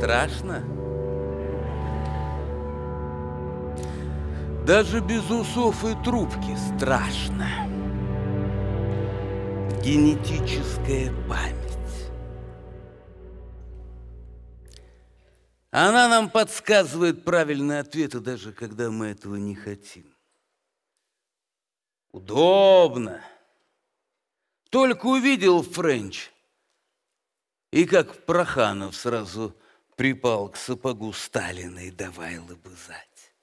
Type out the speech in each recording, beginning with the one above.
страшно? Даже без усов и трубки страшно. Генетическая память. Она нам подсказывает правильные ответы, даже когда мы этого не хотим. Удобно. Только увидел френч, и как Проханов сразу – припал к сапогу Сталина и давай лобызать.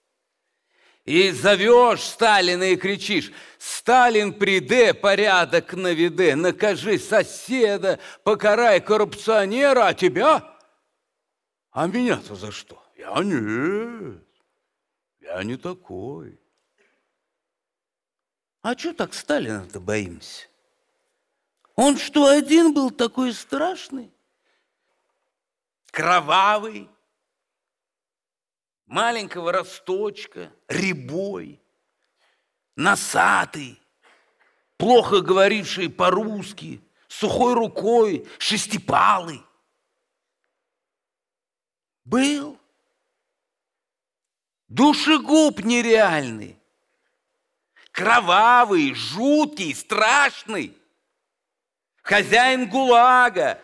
И зовешь Сталина и кричишь, «Сталин, приде, порядок наведе, накажи соседа, покарай коррупционера, а тебя? А меня-то за что? Я нет, я не такой». А что так Сталина-то боимся? Он что, один был такой страшный? кровавый, маленького росточка, ребой, носатый, плохо говоривший по-русски, сухой рукой, шестипалый. Был душегуб нереальный, кровавый, жуткий, страшный, хозяин ГУЛАГа,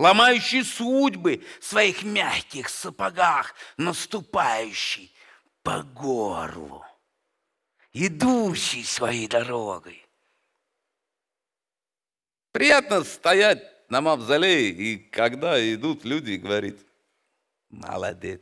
ломающий судьбы в своих мягких сапогах, наступающий по горлу, идущий своей дорогой. Приятно стоять на мавзолее, и когда идут люди, говорит, молодец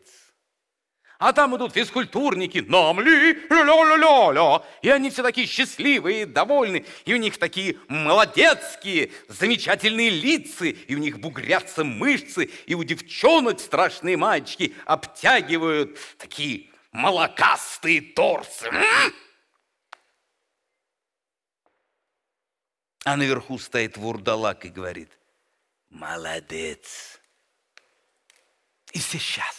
а там идут физкультурники, нам ли, ля-ля-ля-ля. И они все такие счастливые, довольны, и у них такие молодецкие, замечательные лица, и у них бугрятся мышцы, и у девчонок страшные мальчики обтягивают такие молокастые торсы. А наверху стоит вурдалак и говорит, молодец. И сейчас.